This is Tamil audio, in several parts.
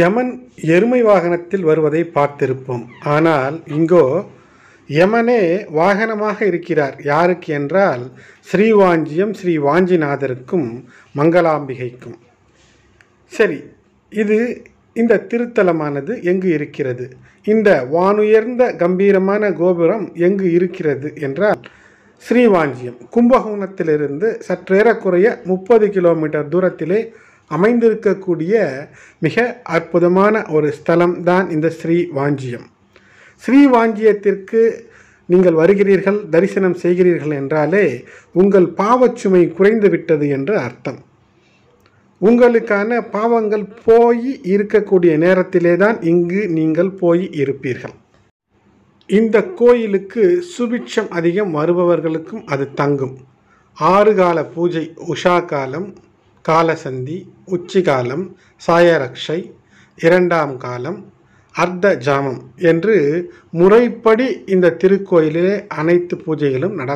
யமன் எருமை வாகனத்தில் வருவதை பார்த்திருப்போம் ஆனால் இங்கோ யமனே வாகனமாக இருக்கிறார் யாருக்கு என்றால் ஸ்ரீவாஞ்சியம் ஸ்ரீ வாஞ்சிநாதருக்கும் மங்களாம்பிகைக்கும் சரி இது இந்த திருத்தலமானது எங்கு இருக்கிறது இந்த வானுயர்ந்த கம்பீரமான கோபுரம் எங்கு இருக்கிறது என்றால் ஸ்ரீவாஞ்சியம் கும்பகோணத்திலிருந்து சற்றேறக்குறைய முப்பது கிலோமீட்டர் தூரத்திலே அமைந்திருக்கக்கூடிய மிக அற்புதமான ஒரு ஸ்தலம் தான் இந்த ஸ்ரீ வாஞ்சியம் ஸ்ரீ வாஞ்சியத்திற்கு நீங்கள் வருகிறீர்கள் தரிசனம் செய்கிறீர்கள் என்றாலே உங்கள் பாவச்சுமை குறைந்து விட்டது என்று அர்த்தம் உங்களுக்கான பாவங்கள் போய் இருக்கக்கூடிய நேரத்திலே தான் இங்கு நீங்கள் போய் இருப்பீர்கள் இந்த கோயிலுக்கு சுபிட்சம் அதிகம் வருபவர்களுக்கும் அது தங்கும் ஆறு கால பூஜை உஷா காலம் காலசந்தி உச்சிகாலம் சாயரக்ஷை இரண்டாம் காலம் அர்த்த ஜாமம் என்று முறைப்படி இந்த திருக்கோயிலிலே அனைத்து பூஜைகளும் நட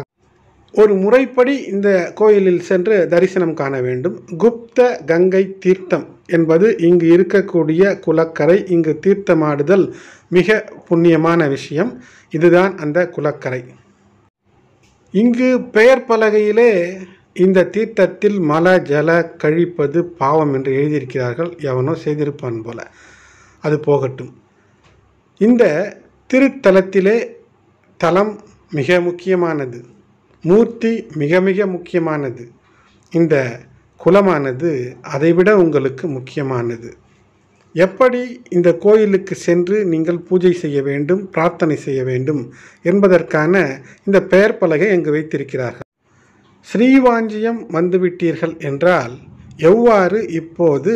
ஒரு முறைப்படி இந்த கோயிலில் சென்று தரிசனம் காண வேண்டும் குப்த கங்கை தீர்த்தம் என்பது இங்கு இருக்கக்கூடிய குலக்கரை இங்கு தீர்த்தமாடுதல் மிக புண்ணியமான விஷயம் இதுதான் அந்த குலக்கரை இங்கு பெயர் பலகையிலே இந்த தீர்த்தத்தில் மல ஜல கழிப்பது பாவம் என்று எழுதியிருக்கிறார்கள் எவனோ செய்திருப்பான் போல அது போகட்டும் இந்த திருத்தலத்திலே தலம் மிக முக்கியமானது மூர்த்தி மிக மிக முக்கியமானது இந்த குலமானது அதைவிட உங்களுக்கு முக்கியமானது எப்படி இந்த கோயிலுக்கு சென்று நீங்கள் பூஜை செய்ய வேண்டும் பிரார்த்தனை செய்ய வேண்டும் என்பதற்கான இந்த பெயர் பலகை அங்கு வைத்திருக்கிறார்கள் ஸ்ரீவாஞ்சியம் வந்துவிட்டீர்கள் என்றால் எவ்வாறு இப்போது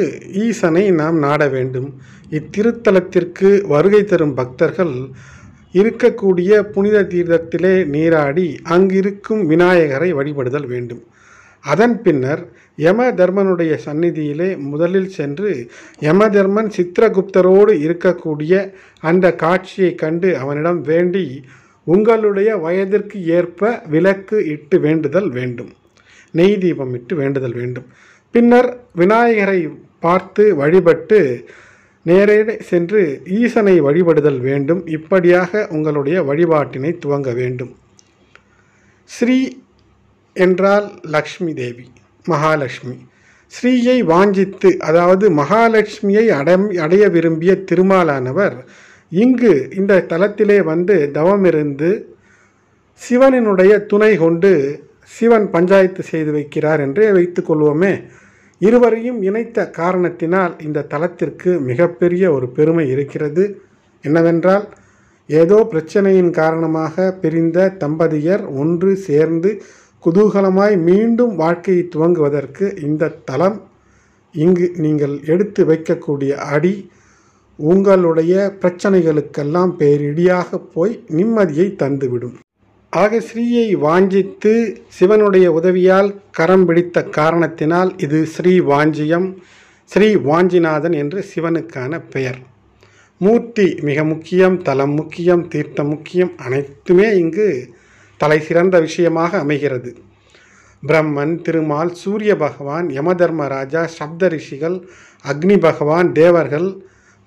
ஈசனை நாம் நாட வேண்டும் இத்திருத்தலத்திற்கு வருகை தரும் பக்தர்கள் இருக்கக்கூடிய புனித தீர்த்தத்திலே நீராடி அங்கிருக்கும் விநாயகரை வழிபடுதல் வேண்டும் அதன் பின்னர் யம தர்மனுடைய சந்நிதியிலே முதலில் சென்று யம தர்மன் சித்திரகுப்தரோடு இருக்கக்கூடிய அந்த காட்சியை கண்டு அவனிடம் வேண்டி உங்களுடைய வயதிற்கு ஏற்ப விளக்கு இட்டு வேண்டுதல் வேண்டும் நெய் தீபம் இட்டு வேண்டுதல் வேண்டும் பின்னர் விநாயகரை பார்த்து வழிபட்டு நேரே சென்று ஈசனை வழிபடுதல் வேண்டும் இப்படியாக உங்களுடைய வழிபாட்டினை துவங்க வேண்டும் ஸ்ரீ என்றால் லக்ஷ்மி தேவி மகாலட்சுமி ஸ்ரீயை வாஞ்சித்து அதாவது மகாலட்சுமியை அடைய விரும்பிய திருமாலானவர் இங்கு இந்த தலத்திலே வந்து தவமிருந்து சிவனினுடைய துணை கொண்டு சிவன் பஞ்சாயத்து செய்து வைக்கிறார் என்றே வைத்துக்கொள்வோமே இருவரையும் இணைத்த காரணத்தினால் இந்த தலத்திற்கு மிகப்பெரிய ஒரு பெருமை இருக்கிறது என்னவென்றால் ஏதோ பிரச்சனையின் காரணமாக பிரிந்த தம்பதியர் ஒன்று சேர்ந்து குதூகலமாய் மீண்டும் வாழ்க்கையை துவங்குவதற்கு இந்த தலம் இங்கு நீங்கள் எடுத்து வைக்கக்கூடிய அடி உங்களுடைய பிரச்சனைகளுக்கெல்லாம் பேரிடியாக போய் நிம்மதியை தந்துவிடும் ஆக ஸ்ரீயை வாஞ்சித்து சிவனுடைய உதவியால் கரம் பிடித்த காரணத்தினால் இது ஸ்ரீ வாஞ்சியம் ஸ்ரீ வாஞ்சிநாதன் என்று சிவனுக்கான பெயர் மூர்த்தி மிக முக்கியம் தலம் முக்கியம் தீர்த்தம் முக்கியம் அனைத்துமே இங்கு தலை சிறந்த விஷயமாக அமைகிறது பிரம்மன் திருமால் சூரிய பகவான் யமதர்மராஜா சப்த ரிஷிகள் அக்னி பகவான் தேவர்கள்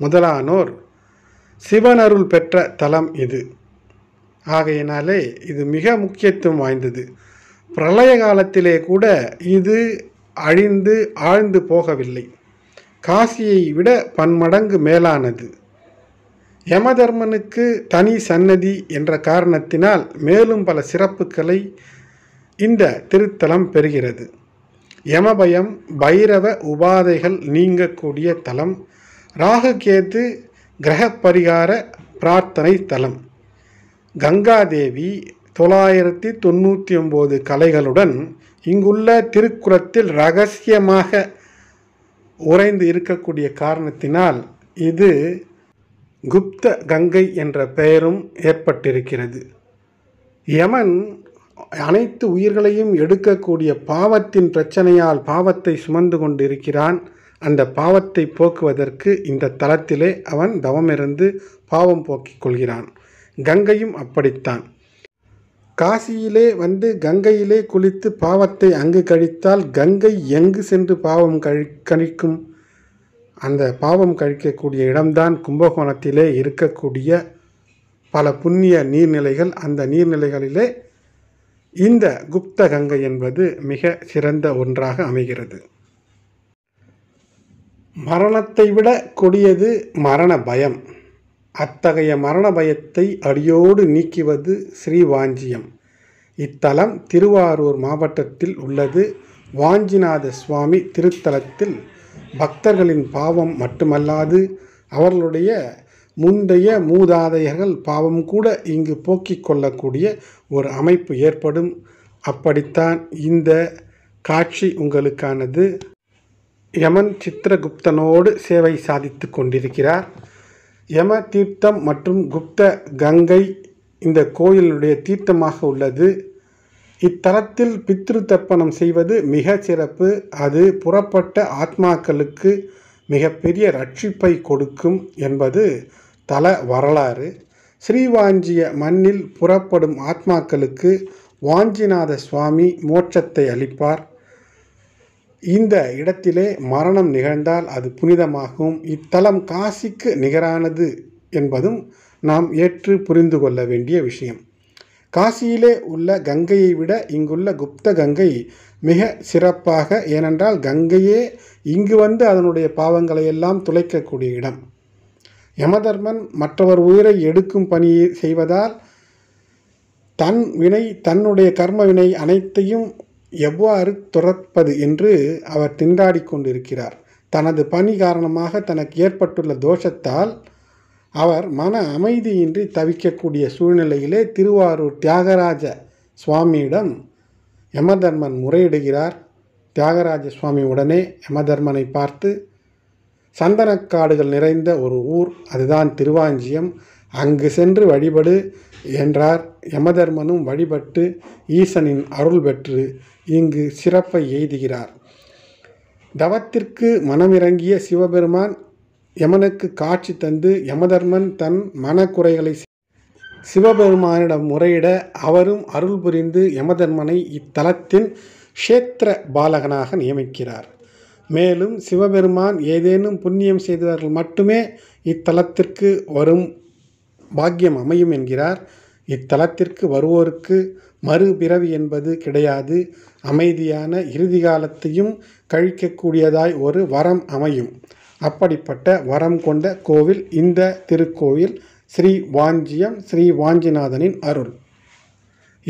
முதலானோர் சிவனருள் பெற்ற தலம் இது ஆகையினாலே இது மிக முக்கியத்துவம் வாய்ந்தது பிரளய காலத்திலே கூட இது அழிந்து ஆழ்ந்து போகவில்லை காசியை விட பன்மடங்கு மேலானது யமதர்மனுக்கு தனி சன்னதி என்ற காரணத்தினால் மேலும் பல சிறப்புகளை இந்த திருத்தலம் பெறுகிறது யமபயம் பைரவ உபாதைகள் நீங்கக்கூடிய தலம் ராகுகேது கிரக பரிகார பிரார்த்தனை தலம் கங்காதேவி தொள்ளாயிரத்தி தொண்ணூற்றி ஒம்பது கலைகளுடன் இங்குள்ள திருக்குளத்தில் ரகசியமாக உறைந்து இருக்கக்கூடிய காரணத்தினால் இது குப்த கங்கை என்ற பெயரும் ஏற்பட்டிருக்கிறது யமன் அனைத்து உயிர்களையும் எடுக்கக்கூடிய பாவத்தின் பிரச்சனையால் பாவத்தை சுமந்து கொண்டிருக்கிறான் அந்த பாவத்தை போக்குவதற்கு இந்த தலத்திலே அவன் தவமிருந்து பாவம் போக்கிக் கொள்கிறான் கங்கையும் அப்படித்தான் காசியிலே வந்து கங்கையிலே குளித்து பாவத்தை அங்கு கழித்தால் கங்கை எங்கு சென்று பாவம் கழி கழிக்கும் அந்த பாவம் கழிக்கக்கூடிய இடம்தான் கும்பகோணத்திலே இருக்கக்கூடிய பல புண்ணிய நீர்நிலைகள் அந்த நீர்நிலைகளிலே இந்த குப்த கங்கை என்பது மிக சிறந்த ஒன்றாக அமைகிறது மரணத்தை விட கொடியது மரண பயம் அத்தகைய மரண பயத்தை அடியோடு நீக்குவது ஸ்ரீவாஞ்சியம் இத்தலம் திருவாரூர் மாவட்டத்தில் உள்ளது வாஞ்சிநாத சுவாமி திருத்தலத்தில் பக்தர்களின் பாவம் மட்டுமல்லாது அவர்களுடைய முந்தைய மூதாதையர்கள் பாவம் கூட இங்கு போக்கிக் கொள்ளக்கூடிய ஒரு அமைப்பு ஏற்படும் அப்படித்தான் இந்த காட்சி உங்களுக்கானது யமன் சித்திரகுப்தனோடு சேவை சாதித்து கொண்டிருக்கிறார் யம தீர்த்தம் மற்றும் குப்த கங்கை இந்த கோயிலுடைய தீர்த்தமாக உள்ளது இத்தலத்தில் பித்ரு தர்ப்பணம் செய்வது மிக சிறப்பு அது புறப்பட்ட ஆத்மாக்களுக்கு மிகப்பெரிய ரட்சிப்பை கொடுக்கும் என்பது தல வரலாறு ஸ்ரீவாஞ்சிய மண்ணில் புறப்படும் ஆத்மாக்களுக்கு வாஞ்சிநாத சுவாமி மோட்சத்தை அளிப்பார் இந்த இடத்திலே மரணம் நிகழ்ந்தால் அது புனிதமாகும் இத்தலம் காசிக்கு நிகரானது என்பதும் நாம் ஏற்று புரிந்து கொள்ள வேண்டிய விஷயம் காசியிலே உள்ள கங்கையை விட இங்குள்ள குப்த கங்கை மிக சிறப்பாக ஏனென்றால் கங்கையே இங்கு வந்து அதனுடைய பாவங்களை எல்லாம் துளைக்கக்கூடிய இடம் யமதர்மன் மற்றவர் உயிரை எடுக்கும் பணியை செய்வதால் தன் வினை தன்னுடைய கர்ம வினை அனைத்தையும் எவ்வாறு துறப்பது என்று அவர் திண்டாடி கொண்டிருக்கிறார் தனது பணி காரணமாக தனக்கு ஏற்பட்டுள்ள தோஷத்தால் அவர் மன அமைதியின்றி தவிக்கக்கூடிய சூழ்நிலையிலே திருவாரூர் தியாகராஜ சுவாமியிடம் யமதர்மன் முறையிடுகிறார் தியாகராஜ சுவாமி உடனே யமதர்மனை பார்த்து சந்தனக்காடுகள் நிறைந்த ஒரு ஊர் அதுதான் திருவாஞ்சியம் அங்கு சென்று வழிபடு என்றார் யமதர்மனும் வழிபட்டு ஈசனின் அருள் பெற்று இங்கு சிறப்பை எய்துகிறார் தவத்திற்கு மனமிறங்கிய சிவபெருமான் யமனுக்கு காட்சி தந்து யமதர்மன் தன் மனக்குறைகளை சிவபெருமானிடம் முறையிட அவரும் அருள் புரிந்து யமதர்மனை இத்தலத்தின் க்ஷேத்திர பாலகனாக நியமிக்கிறார் மேலும் சிவபெருமான் ஏதேனும் புண்ணியம் செய்தவர்கள் மட்டுமே இத்தலத்திற்கு வரும் பாக்கியம் அமையும் என்கிறார் இத்தலத்திற்கு வருவோருக்கு மறுபிறவி என்பது கிடையாது அமைதியான இறுதி காலத்தையும் கழிக்கக்கூடியதாய் ஒரு வரம் அமையும் அப்படிப்பட்ட வரம் கொண்ட கோவில் இந்த திருக்கோவில் ஸ்ரீ வாஞ்சியம் ஸ்ரீ வாஞ்சிநாதனின் அருள்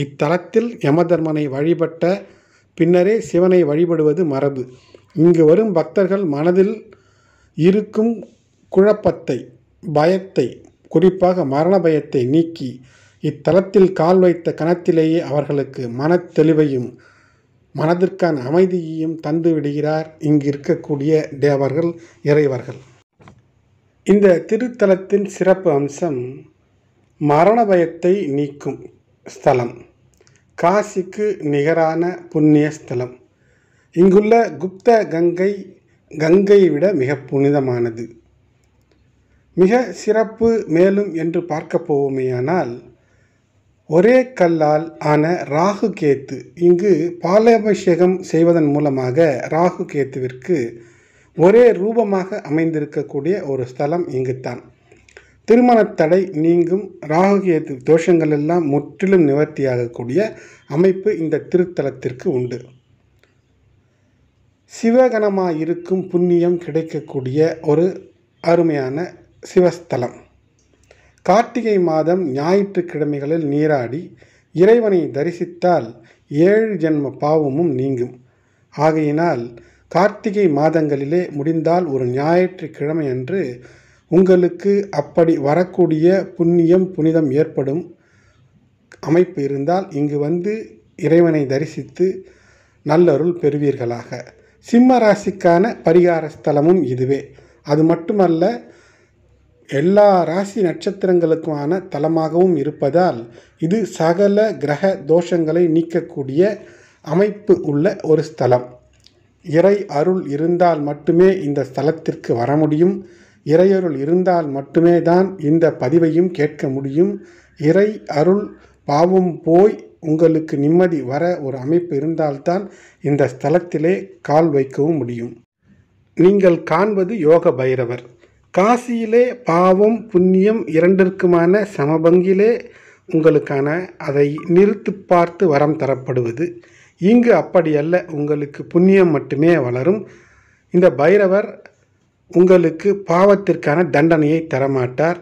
இத்தலத்தில் யமதர்மனை வழிபட்ட பின்னரே சிவனை வழிபடுவது மரபு இங்கு வரும் பக்தர்கள் மனதில் இருக்கும் குழப்பத்தை பயத்தை குறிப்பாக மரண பயத்தை நீக்கி இத்தலத்தில் கால் வைத்த கணத்திலேயே அவர்களுக்கு மனத்தெளிவையும் மனதிற்கான அமைதியையும் தந்து விடுகிறார் இங்கு இருக்கக்கூடிய தேவர்கள் இறைவர்கள் இந்த திருத்தலத்தின் சிறப்பு அம்சம் மரண பயத்தை நீக்கும் ஸ்தலம் காசிக்கு நிகரான புண்ணிய ஸ்தலம் இங்குள்ள குப்த கங்கை கங்கையை விட மிக புனிதமானது மிக சிறப்பு மேலும் என்று பார்க்க போவோமேயானால் ஒரே கல்லால் ஆன ராகு கேத்து இங்கு பாலாபிஷேகம் செய்வதன் மூலமாக ராகு கேத்துவிற்கு ஒரே ரூபமாக அமைந்திருக்கக்கூடிய ஒரு ஸ்தலம் இங்குத்தான் திருமண தடை நீங்கும் ராகு கேத்து தோஷங்கள் எல்லாம் முற்றிலும் நிவர்த்தியாகக்கூடிய அமைப்பு இந்த திருத்தலத்திற்கு உண்டு சிவகணமாக இருக்கும் புண்ணியம் கிடைக்கக்கூடிய ஒரு அருமையான சிவஸ்தலம் கார்த்திகை மாதம் ஞாயிற்றுக்கிழமைகளில் நீராடி இறைவனை தரிசித்தால் ஏழு ஜென்ம பாவமும் நீங்கும் ஆகையினால் கார்த்திகை மாதங்களிலே முடிந்தால் ஒரு ஞாயிற்றுக்கிழமை அன்று உங்களுக்கு அப்படி வரக்கூடிய புண்ணியம் புனிதம் ஏற்படும் அமைப்பு இருந்தால் இங்கு வந்து இறைவனை தரிசித்து நல்லருள் பெறுவீர்களாக சிம்ம ராசிக்கான பரிகார ஸ்தலமும் இதுவே அது மட்டுமல்ல எல்லா ராசி நட்சத்திரங்களுக்குமான தலமாகவும் இருப்பதால் இது சகல கிரக தோஷங்களை நீக்கக்கூடிய அமைப்பு உள்ள ஒரு ஸ்தலம் இறை அருள் இருந்தால் மட்டுமே இந்த ஸ்தலத்திற்கு வர முடியும் இறையருள் இருந்தால் மட்டுமே தான் இந்த பதிவையும் கேட்க முடியும் இறை அருள் பாவம் போய் உங்களுக்கு நிம்மதி வர ஒரு அமைப்பு இருந்தால்தான் இந்த ஸ்தலத்திலே கால் வைக்கவும் முடியும் நீங்கள் காண்பது யோக பைரவர் காசியிலே பாவம் புண்ணியம் இரண்டிற்குமான சமபங்கிலே உங்களுக்கான அதை நிறுத்து பார்த்து வரம் தரப்படுவது இங்கு அப்படி அல்ல உங்களுக்கு புண்ணியம் மட்டுமே வளரும் இந்த பைரவர் உங்களுக்கு பாவத்திற்கான தண்டனையை தரமாட்டார்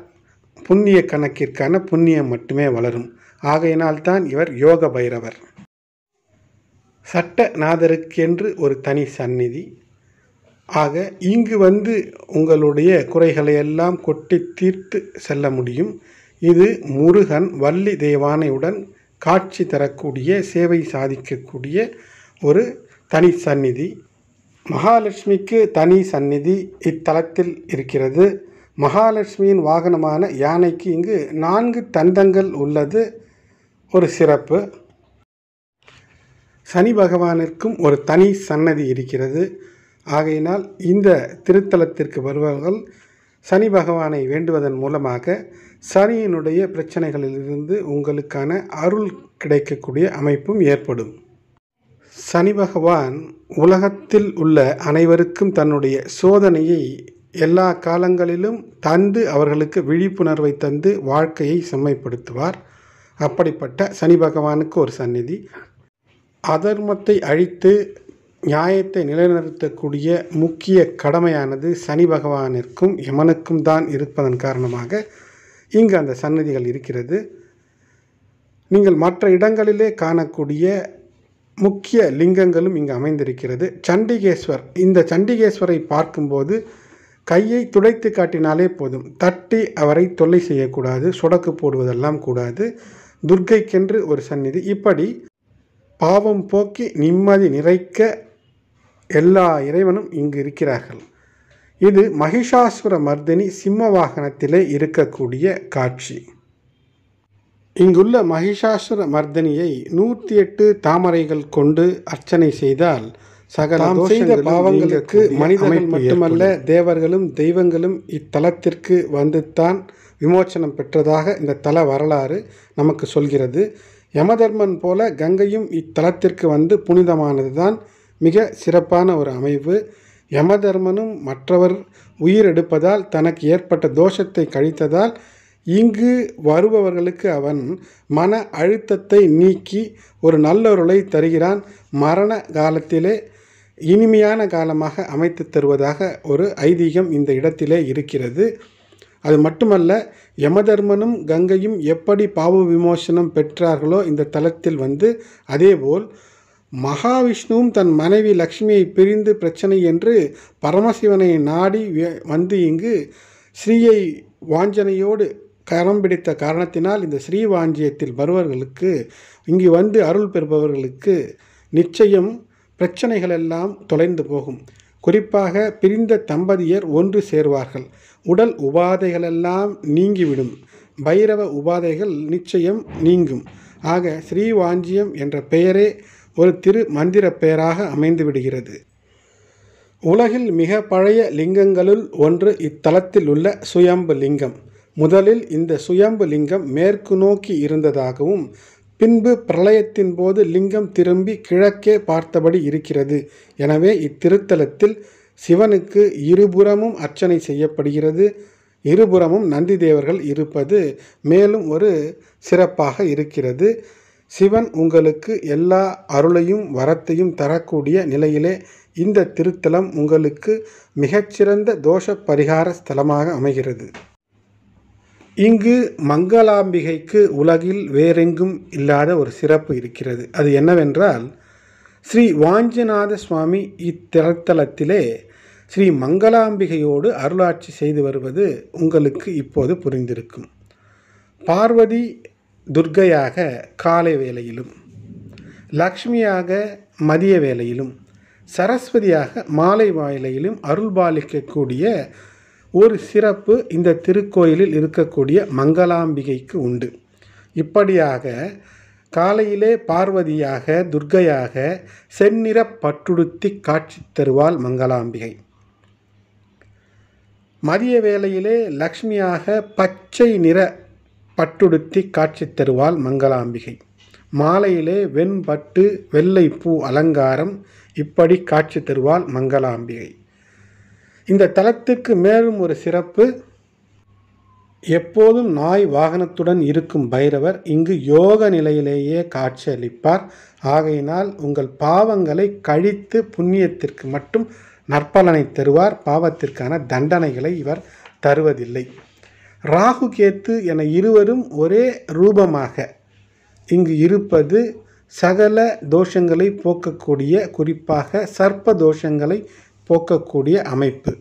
புண்ணிய கணக்கிற்கான புண்ணியம் மட்டுமே வளரும் ஆகையினால்தான் இவர் யோக பைரவர் சட்ட ஒரு தனி சந்நிதி ஆக இங்கு வந்து உங்களுடைய குறைகளை எல்லாம் கொட்டி தீர்த்து செல்ல முடியும் இது முருகன் வள்ளி தேவானையுடன் காட்சி தரக்கூடிய சேவை சாதிக்கக்கூடிய ஒரு தனி சந்நிதி மகாலட்சுமிக்கு தனி சந்நிதி இத்தலத்தில் இருக்கிறது மகாலட்சுமியின் வாகனமான யானைக்கு இங்கு நான்கு தந்தங்கள் உள்ளது ஒரு சிறப்பு சனி பகவானிற்கும் ஒரு தனி சன்னதி இருக்கிறது ஆகையினால் இந்த திருத்தலத்திற்கு வருபவர்கள் சனி பகவானை வேண்டுவதன் மூலமாக சனியினுடைய பிரச்சனைகளிலிருந்து உங்களுக்கான அருள் கிடைக்கக்கூடிய அமைப்பும் ஏற்படும் சனி பகவான் உலகத்தில் உள்ள அனைவருக்கும் தன்னுடைய சோதனையை எல்லா காலங்களிலும் தந்து அவர்களுக்கு விழிப்புணர்வை தந்து வாழ்க்கையை செம்மைப்படுத்துவார் அப்படிப்பட்ட சனி பகவானுக்கு ஒரு சந்நிதி அதர்மத்தை அழித்து நியாயத்தை நிலைநிறுத்தக்கூடிய முக்கிய கடமையானது சனி பகவானிற்கும் யமனுக்கும் தான் இருப்பதன் காரணமாக இங்கு அந்த சன்னதிகள் இருக்கிறது நீங்கள் மற்ற இடங்களிலே காணக்கூடிய முக்கிய லிங்கங்களும் இங்கு அமைந்திருக்கிறது சண்டிகேஸ்வர் இந்த சண்டிகேஸ்வரை பார்க்கும்போது கையை துடைத்து காட்டினாலே போதும் தட்டி அவரை தொல்லை செய்யக்கூடாது சொடக்கு போடுவதெல்லாம் கூடாது துர்க்கைக்கென்று ஒரு சந்நிதி இப்படி பாவம் போக்கி நிம்மதி நிறைக்க எல்லா இறைவனும் இங்கு இருக்கிறார்கள் இது மகிஷாசுர மர்தினி சிம்ம வாகனத்திலே இருக்கக்கூடிய காட்சி இங்குள்ள மகிஷாசுர மர்தினியை நூற்றி எட்டு தாமரைகள் கொண்டு அர்ச்சனை செய்தால் சகலம் செய்த பாவங்களுக்கு மனிதர்கள் மட்டுமல்ல தேவர்களும் தெய்வங்களும் இத்தலத்திற்கு வந்துத்தான் விமோச்சனம் பெற்றதாக இந்த தல வரலாறு நமக்கு சொல்கிறது யமதர்மன் போல கங்கையும் இத்தலத்திற்கு வந்து புனிதமானதுதான் மிக சிறப்பான ஒரு அமைவு யமதர்மனும் மற்றவர் உயிர் எடுப்பதால் தனக்கு ஏற்பட்ட தோஷத்தை கழித்ததால் இங்கு வருபவர்களுக்கு அவன் மன அழுத்தத்தை நீக்கி ஒரு நல்லொருளை தருகிறான் மரண காலத்திலே இனிமையான காலமாக அமைத்து தருவதாக ஒரு ஐதீகம் இந்த இடத்திலே இருக்கிறது அது மட்டுமல்ல யமதர்மனும் கங்கையும் எப்படி பாவ விமோசனம் பெற்றார்களோ இந்த தலத்தில் வந்து அதேபோல் மகாவிஷ்ணுவும் தன் மனைவி லக்ஷ்மியை பிரிந்து பிரச்சனை என்று பரமசிவனை நாடி வந்து இங்கு ஸ்ரீயை வாஞ்சனையோடு கரம் பிடித்த காரணத்தினால் இந்த ஸ்ரீ வாஞ்சியத்தில் வருவர்களுக்கு இங்கு வந்து அருள் பெறுபவர்களுக்கு நிச்சயம் பிரச்சனைகள் எல்லாம் தொலைந்து போகும் குறிப்பாக பிரிந்த தம்பதியர் ஒன்று சேர்வார்கள் உடல் உபாதைகளெல்லாம் நீங்கிவிடும் பைரவ உபாதைகள் நிச்சயம் நீங்கும் ஆக ஸ்ரீவாஞ்சியம் என்ற பெயரே ஒரு திரு மந்திர பெயராக அமைந்து விடுகிறது உலகில் மிக பழைய லிங்கங்களுள் ஒன்று இத்தலத்தில் உள்ள சுயம்பு லிங்கம் முதலில் இந்த சுயம்பு லிங்கம் மேற்கு நோக்கி இருந்ததாகவும் பின்பு பிரளயத்தின் போது லிங்கம் திரும்பி கிழக்கே பார்த்தபடி இருக்கிறது எனவே இத்திருத்தலத்தில் சிவனுக்கு இருபுறமும் அர்ச்சனை செய்யப்படுகிறது இருபுறமும் நந்தி தேவர்கள் இருப்பது மேலும் ஒரு சிறப்பாக இருக்கிறது சிவன் உங்களுக்கு எல்லா அருளையும் வரத்தையும் தரக்கூடிய நிலையிலே இந்த திருத்தலம் உங்களுக்கு மிகச்சிறந்த தோஷ பரிகார ஸ்தலமாக அமைகிறது இங்கு மங்களாம்பிகைக்கு உலகில் வேறெங்கும் இல்லாத ஒரு சிறப்பு இருக்கிறது அது என்னவென்றால் ஸ்ரீ வாஞ்சிநாத சுவாமி இத்திருத்தலத்திலே ஸ்ரீ மங்களாம்பிகையோடு அருளாட்சி செய்து வருவது உங்களுக்கு இப்போது புரிந்திருக்கும் பார்வதி துர்க்கையாக காலை வேளையிலும் லக்ஷ்மியாக மதிய வேளையிலும் சரஸ்வதியாக மாலை வாயிலையிலும் அருள்பாலிக்கக்கூடிய ஒரு சிறப்பு இந்த திருக்கோயிலில் இருக்கக்கூடிய மங்களாம்பிகைக்கு உண்டு இப்படியாக காலையிலே பார்வதியாக துர்கையாக செந்நிற பட்டுடுத்தி காட்சி தருவாள் மங்களாம்பிகை மதிய வேளையிலே லக்ஷ்மியாக பச்சை நிற பட்டுடுத்தி காட்சி தருவாள் மங்களாம்பிகை மாலையிலே வெண்பட்டு வெள்ளை பூ அலங்காரம் இப்படி காட்சி தருவாள் மங்களாம்பிகை இந்த தலத்துக்கு மேலும் ஒரு சிறப்பு எப்போதும் நாய் வாகனத்துடன் இருக்கும் பைரவர் இங்கு யோக நிலையிலேயே காட்சியளிப்பார் ஆகையினால் உங்கள் பாவங்களை கழித்து புண்ணியத்திற்கு மட்டும் நற்பலனை தருவார் பாவத்திற்கான தண்டனைகளை இவர் தருவதில்லை ராகு கேத்து என இருவரும் ஒரே ரூபமாக இங்கு இருப்பது சகல தோஷங்களை போக்கக்கூடிய குறிப்பாக சர்ப்ப தோஷங்களை போக்கக்கூடிய அமைப்பு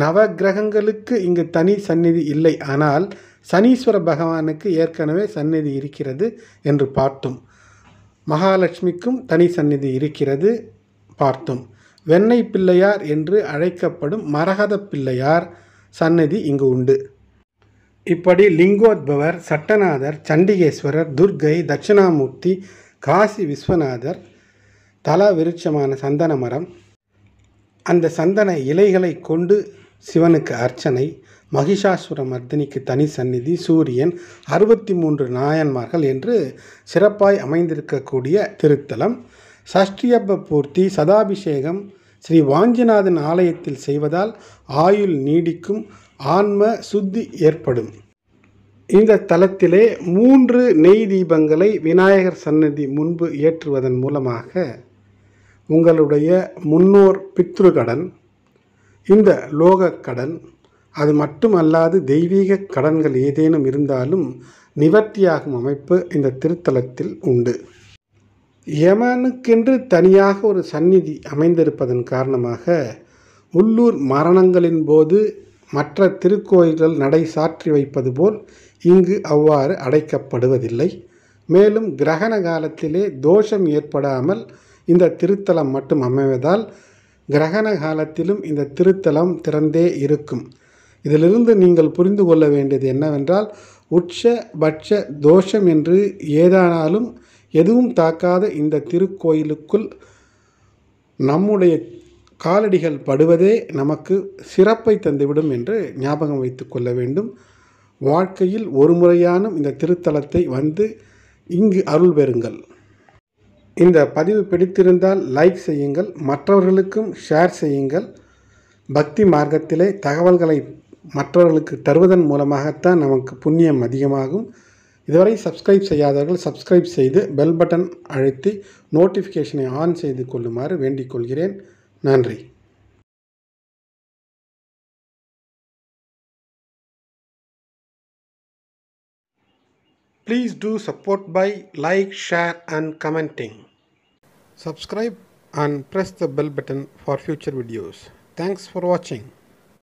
நவ கிரகங்களுக்கு இங்கு தனி சந்நிதி இல்லை ஆனால் சனீஸ்வர பகவானுக்கு ஏற்கனவே சந்நிதி இருக்கிறது என்று பார்த்தோம் மகாலட்சுமிக்கும் தனி சந்நிதி இருக்கிறது பார்த்தோம் வெண்ணை பிள்ளையார் என்று அழைக்கப்படும் மரகத பிள்ளையார் சன்னதி இங்கு உண்டு இப்படி லிங்கோத்பவர் சட்டநாதர் சண்டிகேஸ்வரர் துர்கை தட்சிணாமூர்த்தி காசி விஸ்வநாதர் தல விருட்சமான சந்தன மரம் அந்த சந்தன இலைகளை கொண்டு சிவனுக்கு அர்ச்சனை மகிஷாசுர மர்தினிக்கு தனி சந்நிதி சூரியன் அறுபத்தி மூன்று நாயன்மார்கள் என்று சிறப்பாய் அமைந்திருக்கக்கூடிய திருத்தலம் சஷ்டியப்ப பூர்த்தி சதாபிஷேகம் ஸ்ரீ வாஞ்சிநாதன் ஆலயத்தில் செய்வதால் ஆயுள் நீடிக்கும் ஆன்ம சுத்தி ஏற்படும் இந்த தலத்திலே மூன்று நெய் தீபங்களை விநாயகர் சன்னதி முன்பு ஏற்றுவதன் மூலமாக உங்களுடைய முன்னோர் பித்ருகடன் இந்த லோக கடன் அது மட்டுமல்லாது தெய்வீக கடன்கள் ஏதேனும் இருந்தாலும் நிவர்த்தியாகும் அமைப்பு இந்த திருத்தலத்தில் உண்டு யமனுக்கென்று தனியாக ஒரு சந்நிதி அமைந்திருப்பதன் காரணமாக உள்ளூர் மரணங்களின் போது மற்ற திருக்கோயில்கள் நடை சாற்றி வைப்பது போல் இங்கு அவ்வாறு அடைக்கப்படுவதில்லை மேலும் கிரகண காலத்திலே தோஷம் ஏற்படாமல் இந்த திருத்தலம் மட்டும் அமைவதால் கிரகண காலத்திலும் இந்த திருத்தலம் திறந்தே இருக்கும் இதிலிருந்து நீங்கள் புரிந்து கொள்ள வேண்டியது என்னவென்றால் உட்ச பட்ச தோஷம் என்று ஏதானாலும் எதுவும் தாக்காத இந்த திருக்கோயிலுக்குள் நம்முடைய காலடிகள் படுவதே நமக்கு சிறப்பை தந்துவிடும் என்று ஞாபகம் வைத்து கொள்ள வேண்டும் வாழ்க்கையில் ஒரு முறையான இந்த திருத்தலத்தை வந்து இங்கு அருள் பெறுங்கள் இந்த பதிவு பிடித்திருந்தால் லைக் செய்யுங்கள் மற்றவர்களுக்கும் ஷேர் செய்யுங்கள் பக்தி மார்க்கத்திலே தகவல்களை மற்றவர்களுக்கு தருவதன் மூலமாகத்தான் நமக்கு புண்ணியம் அதிகமாகும் இதுவரை சப்ஸ்கிரைப் செய்யாதவர்கள் சப்ஸ்கிரைப் செய்து பெல் பட்டன் அழுத்தி நோட்டிஃபிகேஷனை ஆன் செய்து கொள்ளுமாறு வேண்டிக் கொள்கிறேன் Nandri, Please do support by like, share and commenting. Subscribe and press the bell button for future videos. Thanks for watching.